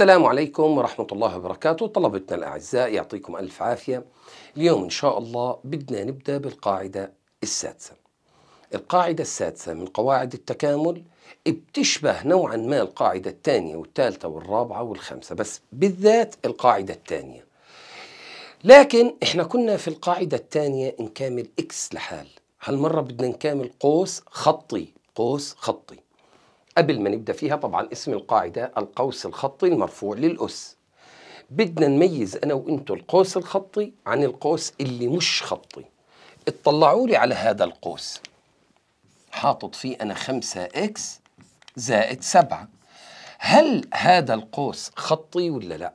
السلام عليكم ورحمة الله وبركاته طلبتنا الأعزاء يعطيكم ألف عافية اليوم إن شاء الله بدنا نبدأ بالقاعدة السادسة القاعدة السادسة من قواعد التكامل بتشبه نوعا ما القاعدة الثانية والثالثة والرابعة والخامسة بس بالذات القاعدة الثانية لكن احنا كنا في القاعدة الثانية نكامل اكس لحال هالمرة بدنا نكامل قوس خطي قوس خطي قبل ما نبدأ فيها طبعا اسم القاعدة القوس الخطي المرفوع للأس بدنا نميز أنا وانتو القوس الخطي عن القوس اللي مش خطي اطلعوا لي على هذا القوس حاطط فيه أنا 5 إكس زائد 7 هل هذا القوس خطي ولا لا؟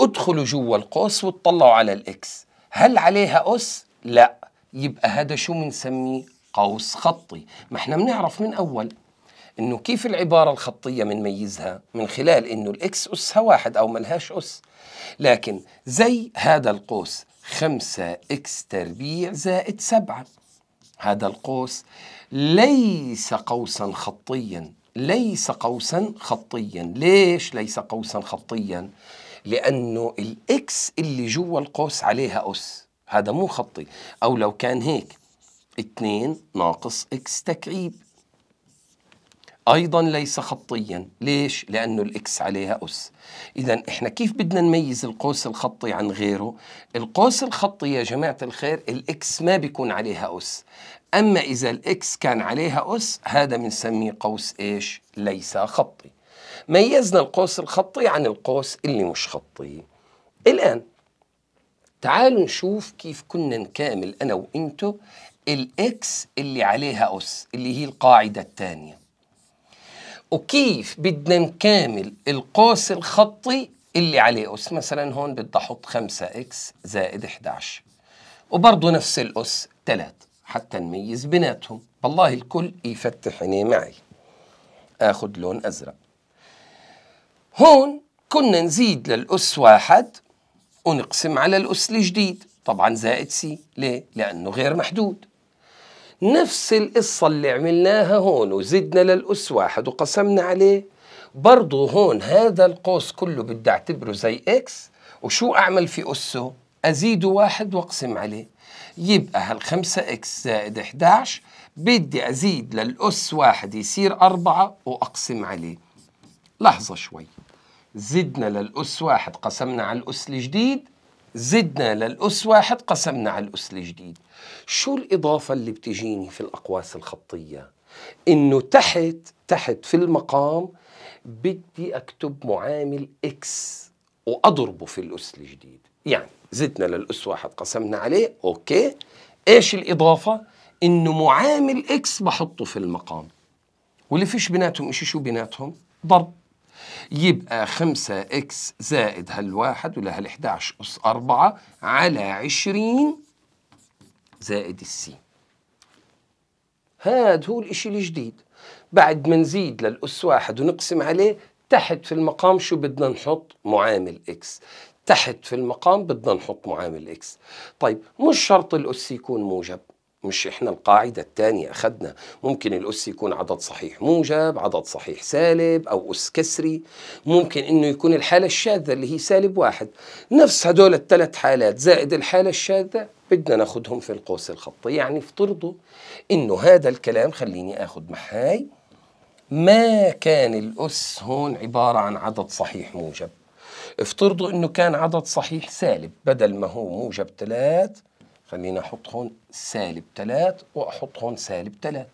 ادخلوا جوا القوس واطلعوا على الإكس هل عليها أس؟ لا يبقى هذا شو بنسميه قوس خطي ما احنا بنعرف من أول انه كيف العباره الخطيه بنميزها من خلال انه الاكس اسها واحد او ملهاش اس لكن زي هذا القوس 5 اكس تربيع زائد 7 هذا القوس ليس قوسا خطيا ليس قوسا خطيا ليش ليس قوسا خطيا لانه الاكس اللي جوا القوس عليها اس هذا مو خطي او لو كان هيك 2 ناقص اكس تكعيب ايضا ليس خطيا ليش لانه الاكس عليها اس اذا احنا كيف بدنا نميز القوس الخطي عن غيره القوس الخطي يا جماعه الخير الاكس ما بيكون عليها اس اما اذا الاكس كان عليها اس هذا بنسميه قوس ايش ليس خطي ميزنا القوس الخطي عن القوس اللي مش خطي الان تعالوا نشوف كيف كنا نكامل انا وانتو الاكس اللي عليها اس اللي هي القاعده الثانيه وكيف بدنا نكامل القوس الخطي اللي عليه أس مثلا هون بدي أحط 5 إكس زائد 11 وبرضه نفس الأس 3 حتى نميز بيناتهم والله الكل يفتح عينيه معي آخذ لون أزرق هون كنا نزيد للأس واحد ونقسم على الأس الجديد طبعا زائد سي ليه؟ لأنه غير محدود نفس القصة اللي عملناها هون وزدنا للأس واحد وقسمنا عليه برضه هون هذا القوس كله بدي أعتبره زي إكس وشو أعمل في أسه أزيده واحد وأقسم عليه يبقى هالخمسة إكس زائد 11 بدي أزيد للأس واحد يصير أربعة وأقسم عليه لحظة شوي زدنا للأس واحد قسمنا على الأس الجديد زدنا للأس واحد قسمنا على الأس الجديد شو الإضافة اللي بتجيني في الأقواس الخطية إنه تحت تحت في المقام بدي أكتب معامل إكس وأضربه في الأس الجديد يعني زدنا للأس واحد قسمنا عليه أوكي إيش الإضافة إنه معامل إكس بحطه في المقام واللي فيش بيناتهم إيش شو بيناتهم ضرب يبقى 5 اكس زائد هالواحد ولا هال11 اس 4 على 20 زائد السين هاد هو الاشي الجديد بعد ما نزيد للأس واحد ونقسم عليه تحت في المقام شو بدنا نحط معامل إكس تحت في المقام بدنا نحط معامل إكس طيب مش شرط الأس يكون موجب مش احنا القاعده الثانيه اخذنا ممكن الاس يكون عدد صحيح موجب عدد صحيح سالب او اس كسري ممكن انه يكون الحاله الشاذه اللي هي سالب واحد نفس هدول الثلاث حالات زائد الحاله الشاذه بدنا ناخدهم في القوس الخطي يعني افترضوا انه هذا الكلام خليني اخد محاي ما كان الاس هون عباره عن عدد صحيح موجب افترضوا انه كان عدد صحيح سالب بدل ما هو موجب ثلاث خلينا احط هون سالب 3 واحط هون سالب 3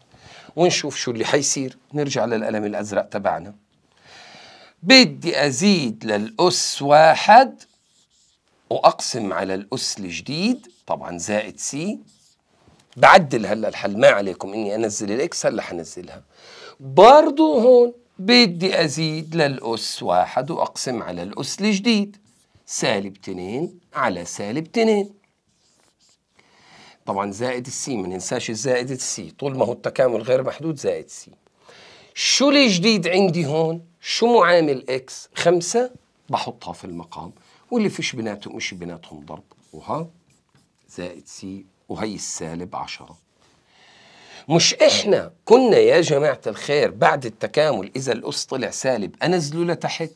ونشوف شو اللي حيصير نرجع للقلم الازرق تبعنا بدي ازيد للاس واحد واقسم على الاس الجديد طبعا زائد سي بعدل هلا الحل ما عليكم اني انزل الاكس هلا حنزلها برضو هون بدي ازيد للاس واحد واقسم على الاس الجديد سالب 2 على سالب 2 طبعا زائد السي ما ننساش الزائد السي طول ما هو التكامل غير محدود زائد سي شو الجديد عندي هون شو معامل اكس خمسة بحطها في المقام واللي فيش بيناتهم مش بيناتهم ضرب وها زائد سي وهي السالب عشرة مش احنا كنا يا جماعة الخير بعد التكامل اذا الاس طلع سالب انزله لتحت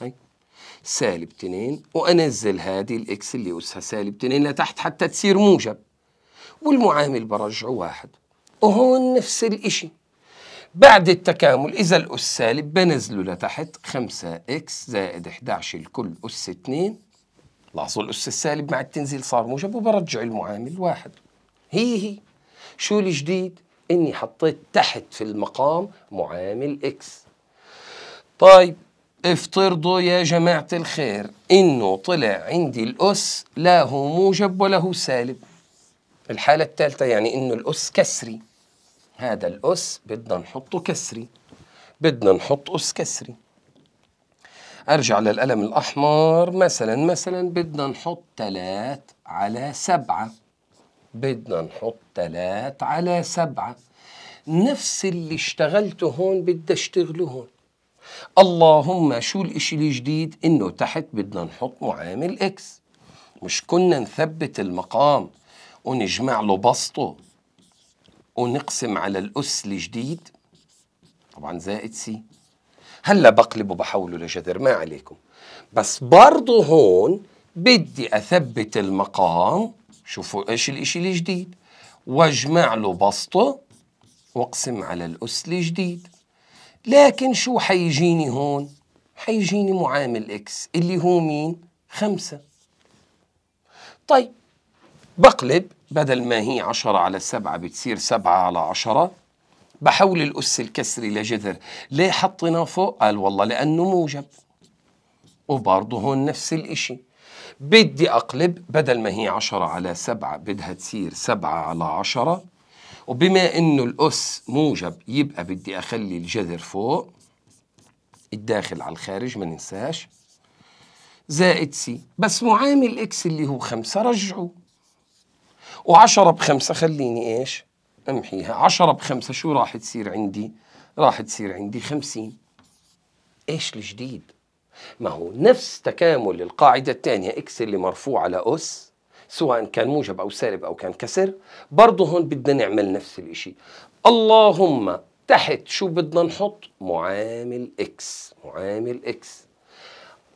هاي سالب 2 وانزل هذه الاكس اللي اسها سالب 2 لتحت حتى تصير موجب والمعامل برجعه واحد وهون نفس الإشي بعد التكامل إذا الأس سالب بنزله لتحت 5 إكس زائد 11 الكل أس 2 لاحظوا الأس السالب مع التنزيل صار موجب وبرجع المعامل واحد هي هي شو الجديد؟ إني حطيت تحت في المقام معامل إكس طيب افترضوا يا جماعة الخير إنه طلع عندي الأس لا هو موجب ولا هو سالب الحالة الثالثة يعني إنه الأس كسري هذا الأس بدنا نحطه كسري بدنا نحط أس كسري أرجع للقلم الأحمر مثلا مثلا بدنا نحط تلات على سبعة بدنا نحط تلات على سبعة نفس اللي اشتغلته هون بدي اشتغله هون اللهم شو الاشي الجديد انه تحت بدنا نحط معامل اكس مش كنا نثبت المقام ونجمع له بسطه ونقسم على الأس الجديد طبعا زائد سي هلا بقلبه وبحوله لجذر ما عليكم بس برضه هون بدي أثبت المقام شوفوا إيش الإشي الجديد واجمع له بسطه واقسم على الأس الجديد لكن شو حيجيني هون حيجيني معامل إكس اللي هو مين خمسة طيب بقلب بدل ما هي عشرة على سبعة بتصير سبعة على عشرة بحول الأس الكسري لجذر ليه حطنا فوق؟ قال والله لأنه موجب وبرضه هون نفس الإشي بدي أقلب بدل ما هي عشرة على سبعة بدها تصير سبعة على عشرة وبما إنه الأس موجب يبقى بدي أخلي الجذر فوق الداخل على الخارج ما ننساش زائد سي بس معامل إكس اللي هو خمسة رجعوه و10 بخمسة خليني إيش أمحيها 10 بخمسة شو راح تصير عندي راح تصير عندي 50 إيش الجديد ما هو نفس تكامل القاعدة الثانية إكس اللي مرفوع على أس سواء كان موجب أو سالب أو كان كسر برضه هون بدنا نعمل نفس الشيء اللهم تحت شو بدنا نحط معامل إكس معامل إكس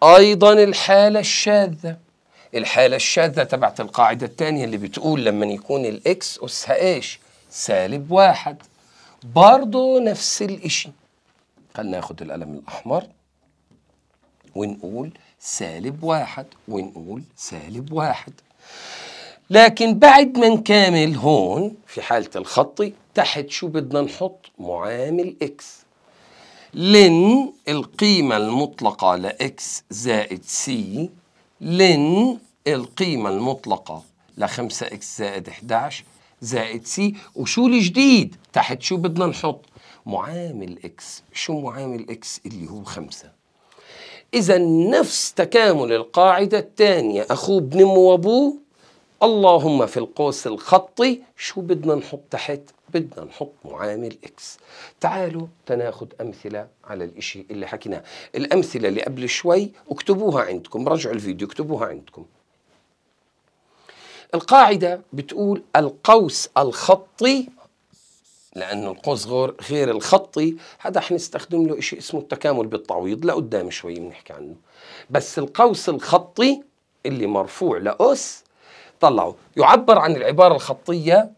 أيضا الحالة الشاذة الحالة الشاذة تبعت القاعدة الثانية اللي بتقول لما يكون الإكس أسها إيش سالب واحد برضه نفس الإشي خلينا ناخد القلم الأحمر ونقول سالب واحد ونقول سالب واحد لكن بعد ما نكامل هون في حالة الخطي تحت شو بدنا نحط معامل إكس لن القيمة المطلقة لإكس زائد سي لن القيمة المطلقة لخمسة 5 اكس زائد 11 زائد سي وشو الجديد تحت شو بدنا نحط معامل اكس شو معامل اكس اللي هو 5 إذا نفس تكامل القاعدة الثانية أخوه بنمه وأبوه اللهم في القوس الخطي شو بدنا نحط تحت بدنا نحط معامل اكس تعالوا تناخد امثله على الاشي اللي حكيناه الامثله اللي قبل شوي اكتبوها عندكم رجعوا الفيديو اكتبوها عندكم القاعده بتقول القوس الخطي لانه القوس غير الخطي هذا حنستخدم له شيء اسمه التكامل بالتعويض لقدام شوي بنحكي عنه بس القوس الخطي اللي مرفوع لاس طلعوا يعبر عن العبارة الخطية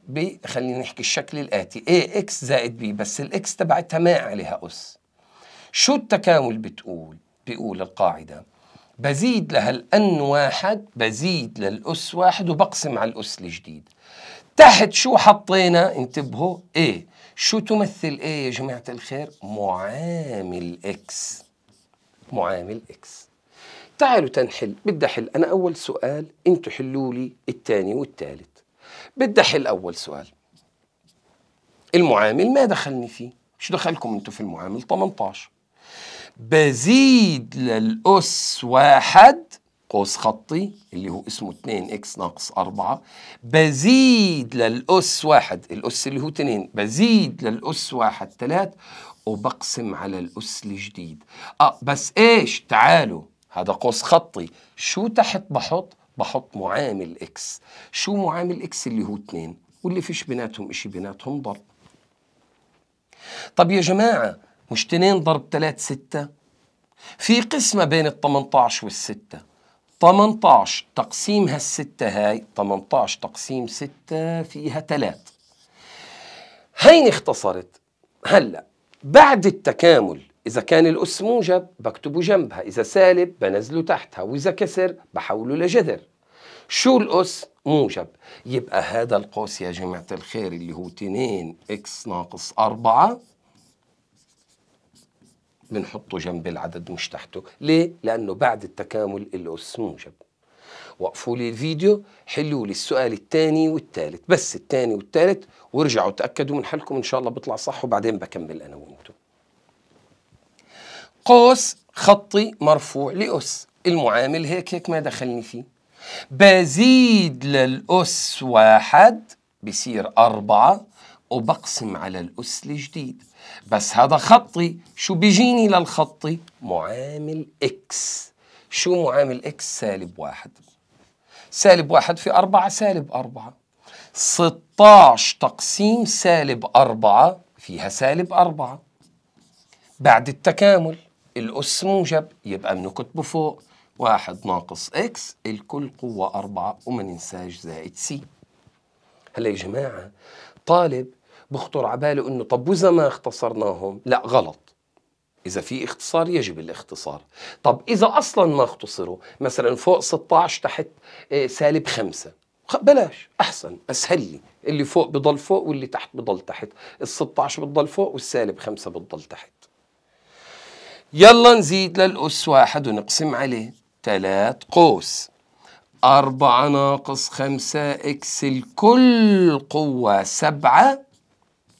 خلينا نحكي الشكل الآتي AX زائد B بس الإكس تبعتها ما عليها أس شو التكامل بتقول؟ بيقول القاعدة بزيد لهالأن واحد بزيد للأس واحد وبقسم على الأس الجديد تحت شو حطينا؟ انتبهوا A شو تمثل A يا جماعة الخير؟ معامل اكس معامل اكس تعالوا تنحل بدي احل انا اول سؤال انتوا حلوا لي الثاني والثالث بدي احل اول سؤال المعامل ما دخلني فيه شو دخلكم انتوا في المعامل 18 بزيد للأس واحد قوس خطي اللي هو اسمه 2 اكس ناقص 4 بزيد للأس واحد الأس اللي هو 2 بزيد للأس واحد 3 وبقسم على الأس الجديد اه بس ايش تعالوا هذا قوس خطي شو تحت بحط بحط معامل اكس شو معامل اكس اللي هو 2 واللي فيش بيناتهم شيء بيناتهم ضرب طب يا جماعة مش 2 ضرب 3 6 في قسمة بين ال 18 وال 6 18 تقسيم هالستة هاي 18 تقسيم 6 فيها 3 هيني اختصرت هلا بعد التكامل إذا كان الأس موجب بكتبه جنبها إذا سالب بنزله تحتها وإذا كسر بحوله لجذر شو الأس موجب يبقى هذا القوس يا جماعة الخير اللي هو 2 إكس ناقص 4 بنحطه جنب العدد مش تحته ليه؟ لأنه بعد التكامل الأس موجب وقفوا لي الفيديو حلوا لي السؤال الثاني والثالث بس الثاني والثالث وارجعوا تأكدوا من حلكم إن شاء الله بيطلع صح وبعدين بكمل أنا وأنتم قوس خطي مرفوع لأس المعامل هيك هيك ما دخلني فيه بزيد للأس واحد بصير أربعة وبقسم على الأس الجديد بس هذا خطي شو بيجيني للخطي معامل إكس شو معامل إكس سالب واحد سالب واحد في أربعة سالب أربعة 16 تقسيم سالب أربعة فيها سالب أربعة بعد التكامل الأس موجب يبقى بنكتبه فوق واحد ناقص إكس الكل قوة أربعة وما ننساش زائد سي هلا يا جماعة طالب بخطر على باله انه طب واذا ما اختصرناهم لا غلط إذا في اختصار يجب الاختصار طب إذا أصلا ما اختصروا مثلا فوق 16 تحت آه، سالب 5 بلاش أحسن أسهل لي اللي فوق بضل فوق واللي تحت بضل تحت ال 16 بتضل فوق والسالب 5 بتضل تحت يلا نزيد للأس واحد ونقسم عليه تلات قوس أربعة ناقص خمسة إكس الكل قوة سبعة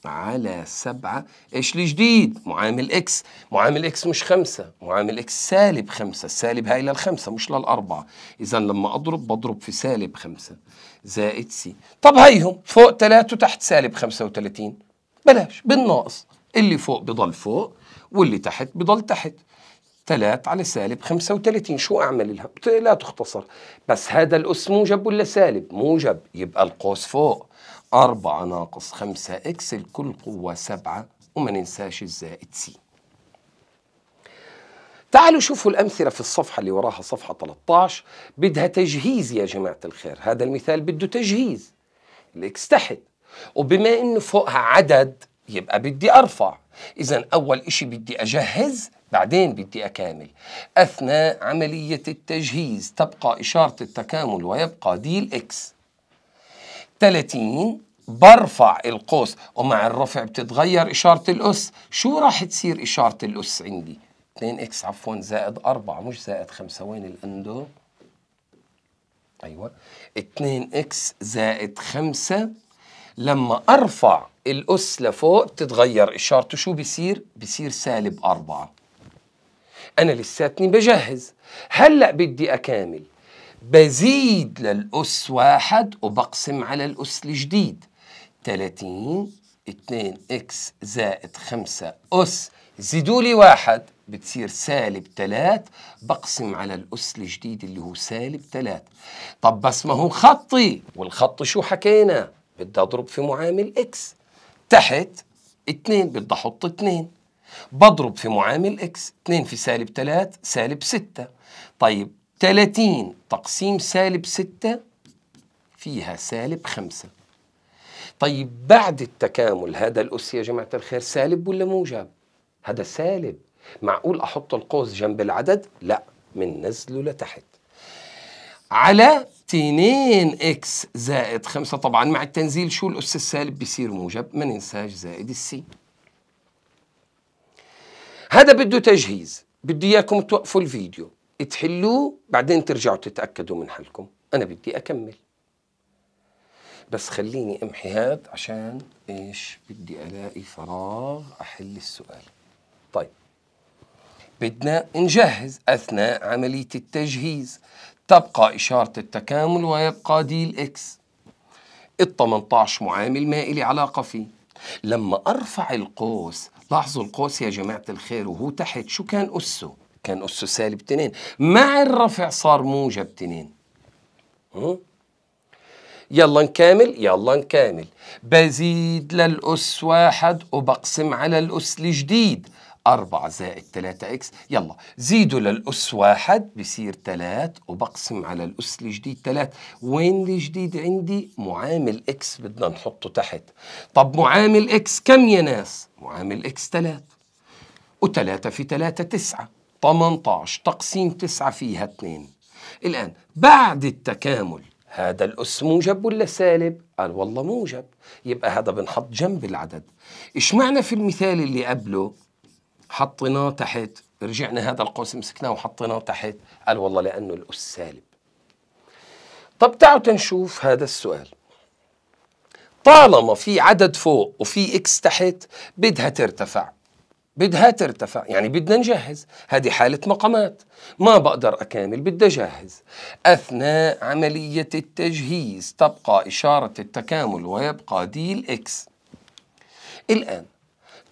على سبعة إيش الجديد معامل إكس معامل إكس مش خمسة معامل إكس سالب خمسة السالب هاي للخمسة مش للأربعة إذا لما أضرب بضرب في سالب خمسة زائد سي طب هيهم فوق تلاتة وتحت سالب خمسة وتلاتين بلاش بالناقص اللي فوق بضل فوق واللي تحت بضل تحت 3 على سالب 35 شو اعمل لها لا تختصر بس هذا الاس موجب ولا سالب موجب يبقى القوس فوق 4 ناقص 5 اكس الكل قوه 7 وما ننساش الزائد سي تعالوا شوفوا الأمثلة في الصفحة اللي وراها صفحة 13 بدها تجهيز يا جماعة الخير هذا المثال بده تجهيز الإكس تحت وبما إنه فوقها عدد يبقى بدي أرفع إذا أول إشي بدي أجهز بعدين بدي أكامل أثناء عملية التجهيز تبقى إشارة التكامل ويبقى ديل إكس 30 برفع القوس ومع الرفع بتتغير إشارة الأس شو راح تصير إشارة الأس عندي 2 إكس عفوا زائد 4 مش زائد 5 وين الأندو أيوة 2 إكس زائد 5 لما أرفع الأس لفوق بتتغير إشارته شو بيصير؟ بيصير سالب أربعة أنا لساتني بجهز هلأ بدي أكامل بزيد للأس واحد وبقسم على الأس الجديد 30 2 إكس زائد 5 أس زيدوا لي واحد بتصير سالب 3 بقسم على الأس الجديد اللي هو سالب 3 طب بس ما هو خطي والخط شو حكينا؟ بدي أضرب في معامل إكس تحت اثنين بدي احط اثنين بضرب في معامل اكس اثنين في سالب ثلاث سالب ستة طيب تلاتين تقسيم سالب ستة فيها سالب خمسة طيب بعد التكامل هذا الاس يا جماعة الخير سالب ولا موجب هذا سالب معقول احط القوس جنب العدد لا من نزله لتحت على 2 اكس زائد 5 طبعا مع التنزيل شو الاس السالب بيصير موجب ما ننساش زائد السي هذا بده تجهيز بدي اياكم توقفوا الفيديو تحلوه بعدين ترجعوا تتاكدوا من حلكم انا بدي اكمل بس خليني امحي هاد عشان ايش بدي الاقي فراغ احل السؤال طيب بدنا نجهز اثناء عمليه التجهيز تبقى إشارة التكامل ويبقى دي الإكس ال 18 معامل ما إلي علاقة فيه لما أرفع القوس لاحظوا القوس يا جماعة الخير وهو تحت شو كان أسه؟ كان أسه سالب 2 مع الرفع صار موجب 2 يلا نكامل يلا نكامل بزيد للأس واحد وبقسم على الأس الجديد 4 زائد 3 اكس يلا زيدوا للأس واحد بصير 3 وبقسم على الأس الجديد 3 وين الجديد عندي معامل اكس بدنا نحطه تحت طب معامل اكس كم يا ناس معامل اكس 3 و3 في 3 9 18 تقسيم 9 فيها 2 الآن بعد التكامل هذا الأس موجب ولا سالب؟ قال والله موجب يبقى هذا بنحط جنب العدد إيش معنى في المثال اللي قبله حطيناه تحت رجعنا هذا القوس مسكناه وحطيناه تحت قال والله لأنه الأس سالب طب تعالوا تنشوف هذا السؤال طالما في عدد فوق وفي اكس تحت بدها ترتفع بدها ترتفع يعني بدنا نجهز هذه حالة مقامات ما بقدر أكامل بدي أجهز أثناء عملية التجهيز تبقى إشارة التكامل ويبقى ديل إكس الآن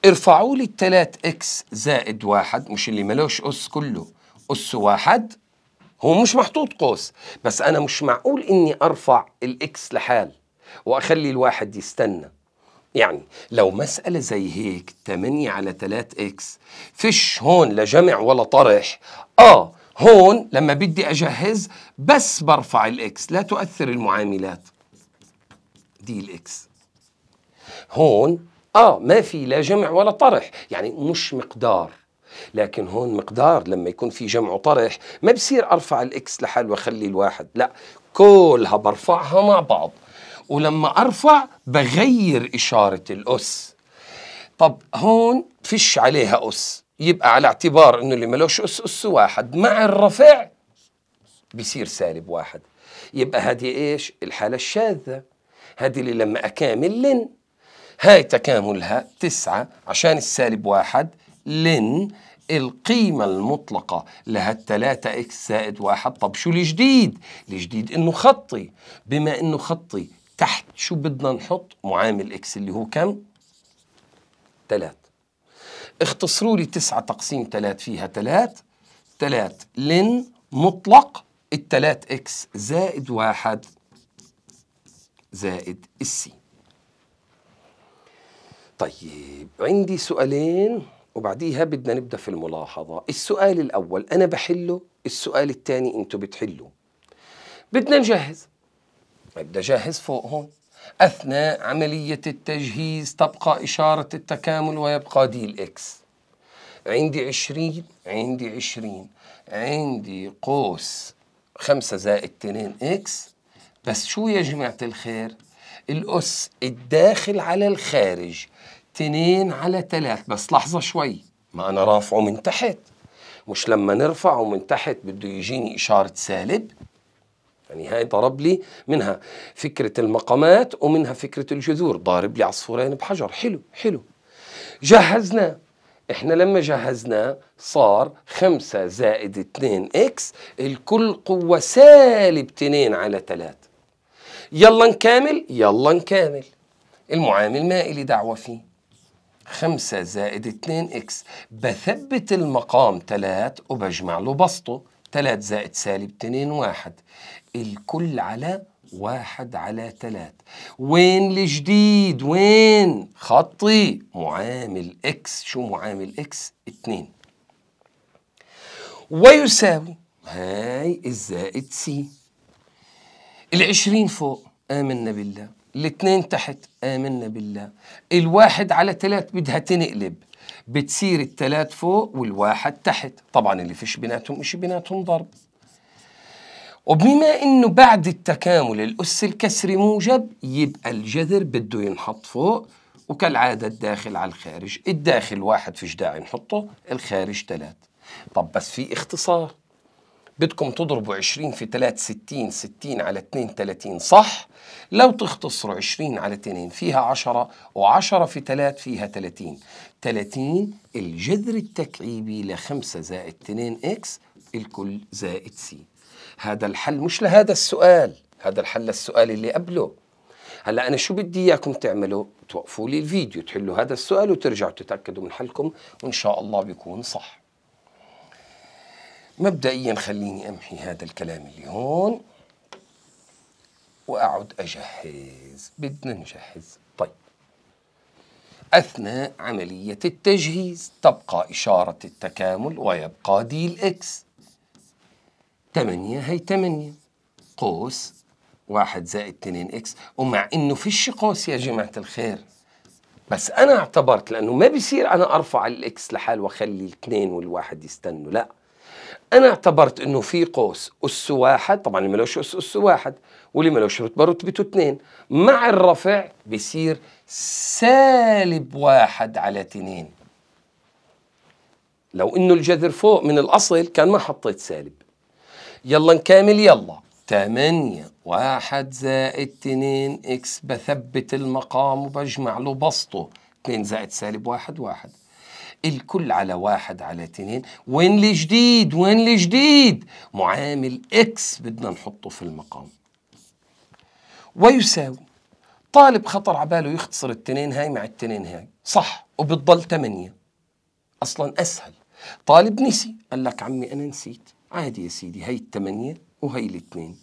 ارفعوا لي الثلاث اكس زائد واحد مش اللي ملوش اس كله اس واحد هو مش محطوط قوس بس انا مش معقول اني ارفع الاكس لحال واخلي الواحد يستنى يعني لو مسألة زي هيك 8 على 3 اكس فيش هون لا جمع ولا طرح اه هون لما بدي اجهز بس برفع الاكس لا تؤثر المعاملات دي الاكس هون آه ما في لا جمع ولا طرح يعني مش مقدار لكن هون مقدار لما يكون في جمع وطرح ما بصير أرفع الإكس لحال وأخلي الواحد لا كلها برفعها مع بعض ولما أرفع بغير إشارة الأس طب هون فيش عليها أس يبقى على اعتبار انه اللي ملوش اس اس واحد مع الرفع بصير سالب واحد يبقى هذه ايش الحاله الشاذه هذه اللي لما اكامل لن هاي تكاملها تسعة عشان السالب واحد لن القيمة المطلقة لهالتلاتة اكس زائد واحد طب شو الجديد؟ الجديد انه خطي بما انه خطي تحت شو بدنا نحط؟ معامل اكس اللي هو كم؟ تلات اختصروا لي تسعة تقسيم تلات فيها تلات تلات لن مطلق التلات اكس زائد واحد زائد السين طيب عندي سؤالين وبعديها بدنا نبدا في الملاحظه السؤال الاول انا بحله السؤال الثاني انتم بتحلوه بدنا نجهز ابدا جاهز فوق هون اثناء عمليه التجهيز تبقى اشاره التكامل ويبقى دي الاكس عندي 20 عندي 20 عندي قوس 5 زائد 2 إكس بس شو يا جماعة الخير الأس الداخل على الخارج تنين على ثلاث بس لحظة شوي ما أنا رافعه من تحت مش لما نرفعه من تحت بده يجيني إشارة سالب يعني هاي ضرب لي منها فكرة المقامات ومنها فكرة الجذور ضارب لي عصفورين بحجر حلو حلو جهزناه احنا لما جهزناه صار 5 زائد 2 اكس الكل قوة سالب تنين على تلات يلا نكامل يلا نكامل المعامل ما إلي دعوة فيه 5 زائد 2 اكس بثبت المقام 3 وبجمع له بسطه 3 زائد سالب 2 1 الكل على 1 على 3 وين الجديد وين خطي معامل اكس شو معامل اكس 2 ويساوي هاي الزائد سي العشرين فوق آمنا بالله الاثنين تحت آمنا بالله الواحد على ثلاث بدها تنقلب بتصير الثلاث فوق والواحد تحت طبعا اللي فيش بيناتهم مش بيناتهم ضرب وبما انه بعد التكامل الاس الكسري موجب يبقى الجذر بده ينحط فوق وكالعاده الداخل على الخارج الداخل واحد فيش داعي نحطه الخارج ثلاث طب بس في اختصار بدكم تضربوا 20 في 3 60 60 على 2 30 صح لو تختصروا 20 على 2 فيها 10 و10 في 3 فيها 30 30 الجذر التكعيبي ل 5 زائد 2 اكس الكل زائد سي هذا الحل مش لهذا السؤال هذا الحل للسؤال اللي قبله هلا انا شو بدي اياكم تعملوا توقفوا لي الفيديو تحلوا هذا السؤال وترجعوا تتاكدوا من حلكم وان شاء الله بيكون صح مبدئيا خليني امحي هذا الكلام اللي هون واقعد اجهز بدنا نجهز طيب اثناء عمليه التجهيز تبقى اشاره التكامل ويبقى دي الاكس 8 هي 8 قوس 1 زائد 2 اكس ومع انه فيش قوس يا جماعه الخير بس انا اعتبرت لانه ما بيصير انا ارفع الاكس لحال واخلي الاثنين والواحد يستنوا لا انا اعتبرت انه في قوس اس واحد طبعا اللي ملوش اس اس واحد واللي ملوش رتبه رتبته اثنين مع الرفع بيصير سالب واحد على اثنين لو انه الجذر فوق من الاصل كان ما حطيت سالب يلا نكامل يلا 8 واحد زائد 2 اكس بثبت المقام وبجمع له بسطه 2 زائد سالب واحد واحد الكل على واحد على اتنين وين الجديد وين الجديد معامل اكس بدنا نحطه في المقام ويساوي طالب خطر على باله يختصر التنين هاي مع التنين هاي صح وبتضل تمانية اصلا اسهل طالب نسي قال لك عمي انا نسيت عادي يا سيدي هي التمانية وهي الاثنين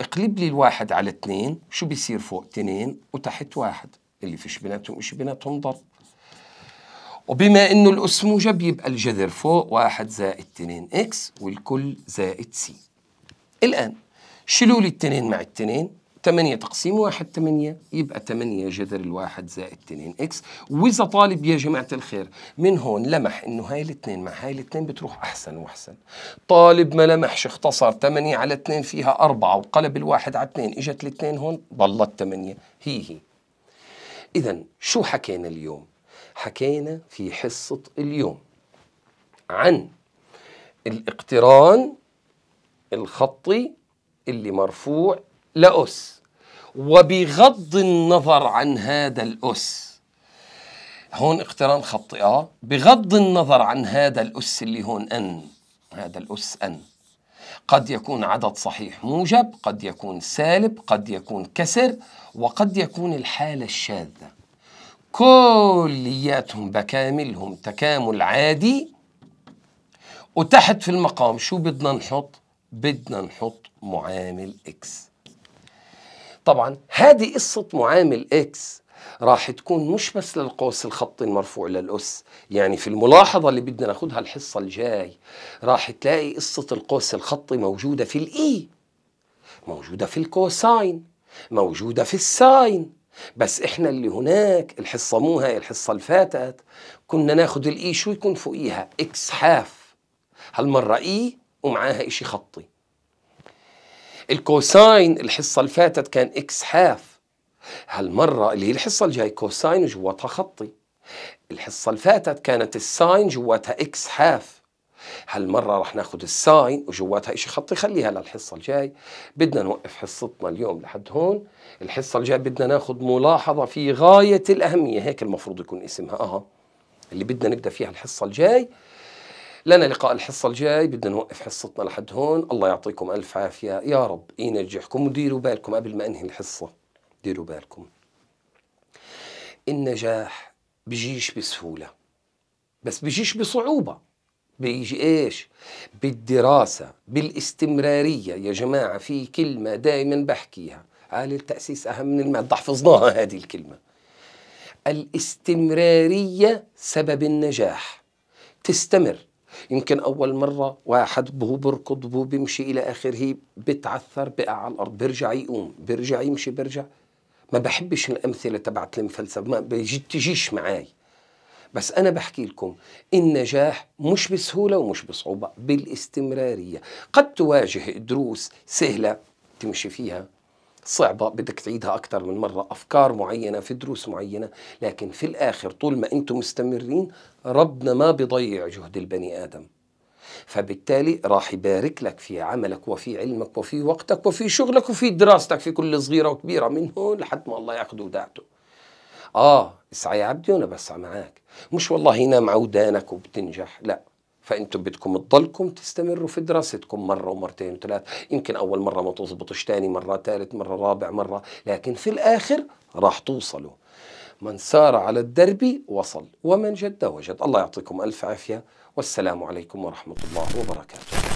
اقلب لي الواحد على اثنين شو بيصير فوق تنين وتحت واحد اللي فيش بيناتهم وش بيناتهم ضرب وبما انه الاسموجه بيبقى الجذر فوق 1 زائد 2 اكس والكل زائد سي الان شيلوا لي 2 مع 2 8 تقسيم 1 8 يبقى 8 جذر الواحد زائد 2 اكس واذا طالب يا جماعه الخير من هون لمح انه هاي الاثنين مع هاي الاثنين بتروح احسن واحسن طالب ما لمحش اختصر 8 على 2 فيها 4 وقلب الواحد على 2 اجت الاثنين هون ضلت 8 هي هي اذا شو حكينا اليوم حكينا في حصة اليوم عن الاقتران الخطي اللي مرفوع لأس وبغض النظر عن هذا الأس هون اقتران خطي اه بغض النظر عن هذا الأس اللي هون أن هذا الأس أن قد يكون عدد صحيح موجب قد يكون سالب قد يكون كسر وقد يكون الحالة الشاذة كلياتهم بكاملهم تكامل عادي وتحت في المقام شو بدنا نحط بدنا نحط معامل اكس طبعا هذه قصة معامل اكس راح تكون مش بس للقوس الخطي المرفوع للأس يعني في الملاحظة اللي بدنا ناخذها الحصة الجاي راح تلاقي قصة القوس الخطي موجودة في الإي e، موجودة في الكوساين موجودة في الساين بس احنا اللي هناك الحصه مو هاي الحصه اللي فاتت كنا ناخذ الاي e شو يكون فوقيها اكس حاف هالمره اي e ومعاها اشي خطي الكوساين الحصه اللي فاتت كان اكس حاف هالمره اللي هي الحصه الجاي كوساين وجواتها خطي الحصه اللي فاتت كانت الساين جواتها اكس حاف هالمرة رح ناخذ الساين وجواتها شيء خطي خليها للحصة الجاي بدنا نوقف حصتنا اليوم لحد هون الحصة الجاي بدنا ناخذ ملاحظة في غاية الأهمية هيك المفروض يكون اسمها آه اللي بدنا نبدأ فيها الحصة الجاي لنا لقاء الحصة الجاي بدنا نوقف حصتنا لحد هون الله يعطيكم ألف عافية يا رب ينجحكم وديروا بالكم قبل ما أنهي الحصة ديروا بالكم النجاح بيجيش بسهولة بس بيجيش بصعوبة بيجي ايش بالدراسة بالاستمرارية يا جماعة في كلمة دائما بحكيها قال التأسيس أهم من المادة حفظناها هذه الكلمة الاستمرارية سبب النجاح تستمر يمكن أول مرة واحد بهو بركض بهو بمشي إلى آخره بتعثر بقع على الأرض بيرجع يقوم بيرجع يمشي بيرجع ما بحبش الأمثلة تبعت المفلسفة ما بتجيش معاي بس أنا بحكي لكم النجاح مش بسهولة ومش بصعوبة بالاستمرارية قد تواجه دروس سهلة تمشي فيها صعبة بدك تعيدها أكثر من مرة أفكار معينة في دروس معينة لكن في الآخر طول ما أنتم مستمرين ربنا ما بيضيع جهد البني آدم فبالتالي راح يبارك لك في عملك وفي علمك وفي وقتك وفي شغلك وفي دراستك في كل صغيرة وكبيرة من هون لحد ما الله ياخذ وداعته اه اسعى يا عبدي وانا بسعى معاك مش والله نام عودانك وبتنجح لا فانتم بدكم تضلكم تستمروا في دراستكم مره ومرتين وثلاث يمكن اول مره ما تزبطش ثاني مره ثالث مره رابع مره لكن في الاخر راح توصلوا من سار على الدرب وصل ومن جد وجد الله يعطيكم الف عافيه والسلام عليكم ورحمه الله وبركاته